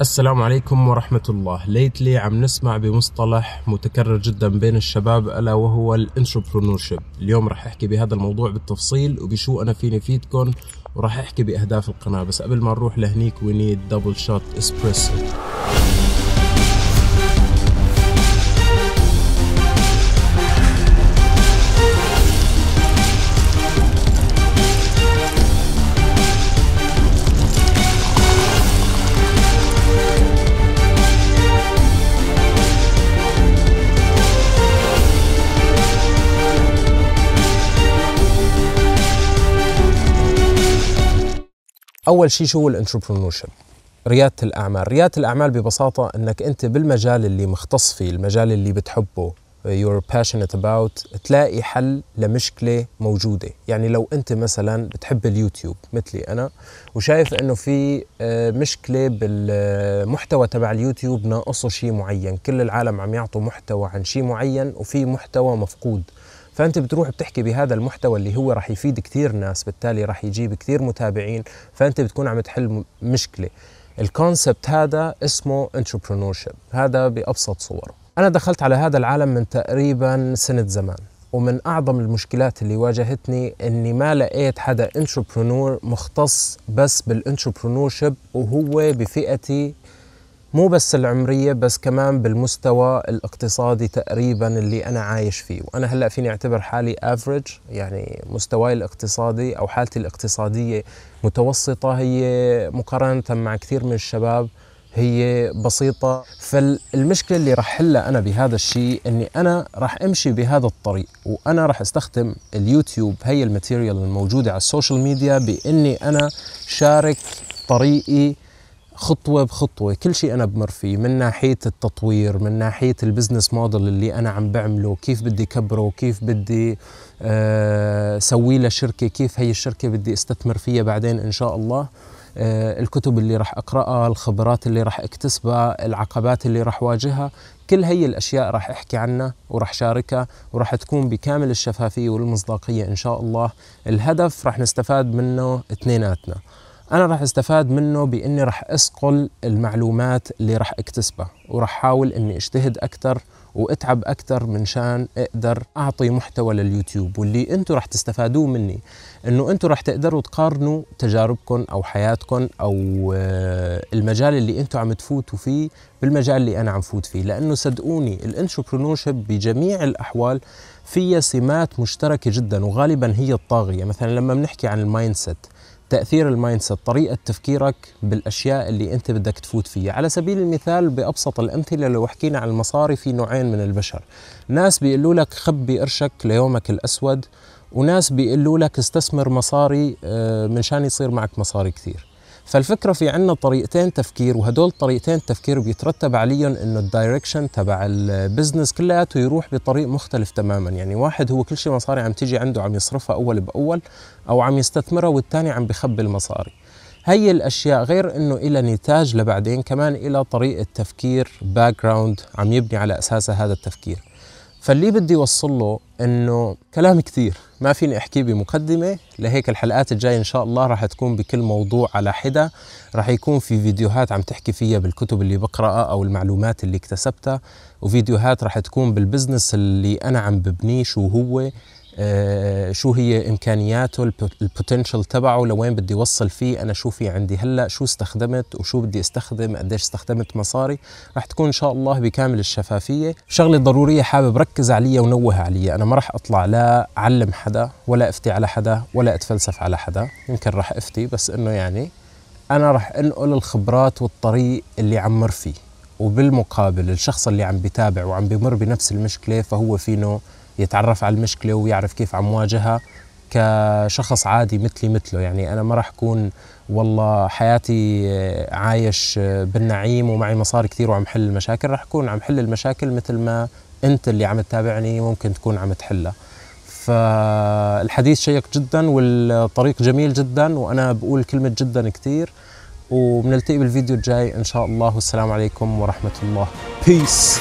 السلام عليكم ورحمة الله ليتلي عم نسمع بمصطلح متكرر جدا بين الشباب ألا وهو الانتربرونورشيب اليوم رح أحكي بهذا الموضوع بالتفصيل وبشو أنا فيني فيدكم ورح أحكي بأهداف القناة بس قبل ما نروح لهنيك we دبل شوت اسبريسو اول شيء شو شيب؟ رياده الاعمال رياده الاعمال ببساطه انك انت بالمجال اللي مختص فيه المجال اللي بتحبه يور باشنت اباوت تلاقي حل لمشكلة موجودة يعني لو أنت مثلا بتحب اليوتيوب مثلي أنا وشايف أنه في آه، مشكلة بالمحتوى تبع اليوتيوب ناقصه شيء معين كل العالم عم يعطوا محتوى عن شيء معين وفي محتوى مفقود فانت بتروح بتحكي بهذا المحتوى اللي هو راح يفيد كثير ناس بالتالي راح يجيب كثير متابعين فانت بتكون عم تحل مشكله الكونسبت هذا اسمه انتربرونور هذا بابسط صوره انا دخلت على هذا العالم من تقريبا سنه زمان ومن اعظم المشكلات اللي واجهتني اني ما لقيت حدا انتربرونور مختص بس بالانتربرونور وهو بفئتي مو بس العمرية بس كمان بالمستوى الاقتصادي تقريبا اللي أنا عايش فيه وأنا هلأ فيني أعتبر حالي افريج يعني مستواي الاقتصادي أو حالتي الاقتصادية متوسطة هي مقارنة مع كثير من الشباب هي بسيطة فالمشكلة اللي راح حلها أنا بهذا الشيء أني أنا راح أمشي بهذا الطريق وأنا راح أستخدم اليوتيوب هي الماتيريال الموجودة على السوشيال ميديا بأني أنا شارك طريقي خطوة بخطوة كل شيء أنا بمر فيه من ناحية التطوير من ناحية البزنس موديل اللي أنا عم بعمله كيف بدي كبره كيف بدي آه، سوي له شركة كيف هي الشركة بدي استثمر فيها بعدين إن شاء الله آه، الكتب اللي راح أقرأها الخبرات اللي راح أكتسبها العقبات اللي راح واجهها كل هي الأشياء راح أحكي عنها وراح شاركها وراح تكون بكامل الشفافية والمصداقية إن شاء الله الهدف راح نستفاد منه اثنيناتنا انا راح استفاد منه باني راح اسقل المعلومات اللي راح اكتسبها وراح احاول اني اجتهد اكثر واتعب اكثر من شان اقدر اعطي محتوى لليوتيوب واللي انتم راح تستفادوه مني انه انتم راح تقدروا تقارنوا تجاربكم او حياتكم او آه، المجال اللي انتم عم تفوتوا فيه بالمجال اللي انا عم فوت فيه لانه صدقوني الانتربرونورشيب بجميع الاحوال فيها سمات مشتركه جدا وغالبا هي الطاغيه مثلا لما بنحكي عن المايند سيت تاثير المايند سيت طريقه تفكيرك بالاشياء اللي انت بدك تفوت فيها على سبيل المثال بابسط الامثله لو حكينا عن المصاري في نوعين من البشر ناس بيقولوا لك خبي قرشك ليومك الاسود وناس بيقولوا لك استثمر مصاري آه، منشان يصير معك مصاري كثير فالفكره في عندنا طريقتين تفكير وهدول طريقتين تفكير بيترتب عليهم انه الدايركشن تبع البزنس كلياته يروح بطريق مختلف تماما يعني واحد هو كل شيء مصاري عم تيجي عنده عم يصرفها اول باول او عم يستثمرها والثاني عم بخبي المصاري هي الاشياء غير انه الى نتاج لبعدين كمان الى طريقه تفكير باك جراوند عم يبني على اساسها هذا التفكير فاللي بدي اوصل له انه كلام كثير ما فيني احكيه بمقدمه لهيك الحلقات الجايه ان شاء الله راح تكون بكل موضوع على حده راح يكون في فيديوهات عم تحكي فيها بالكتب اللي بقراها او المعلومات اللي اكتسبتها وفيديوهات راح تكون بالبزنس اللي انا عم ببنيه شو هو آه، شو هي امكانياته البوتنشل تبعه لوين بدي اوصل فيه انا شو في عندي هلا شو استخدمت وشو بدي استخدم قديش استخدمت مصاري رح تكون ان شاء الله بكامل الشفافيه شغله ضروريه حابب ركز عليها ونوه عليها انا ما رح اطلع لا اعلم حدا ولا افتي على حدا ولا اتفلسف على حدا يمكن رح افتي بس انه يعني انا رح انقل الخبرات والطريق اللي عم مر فيه وبالمقابل الشخص اللي عم بيتابع وعم بمر بنفس المشكله فهو فينه يتعرف على المشكله ويعرف كيف عم واجهها كشخص عادي مثلي مثله يعني انا ما راح اكون والله حياتي عايش بالنعيم ومعي مصاري كثير وعم حل المشاكل راح اكون عم حل المشاكل مثل ما انت اللي عم تتابعني ممكن تكون عم تحلها فالحديث شيق جدا والطريق جميل جدا وانا بقول كلمه جدا كثير وبنلتقي بالفيديو الجاي ان شاء الله والسلام عليكم ورحمه الله بيس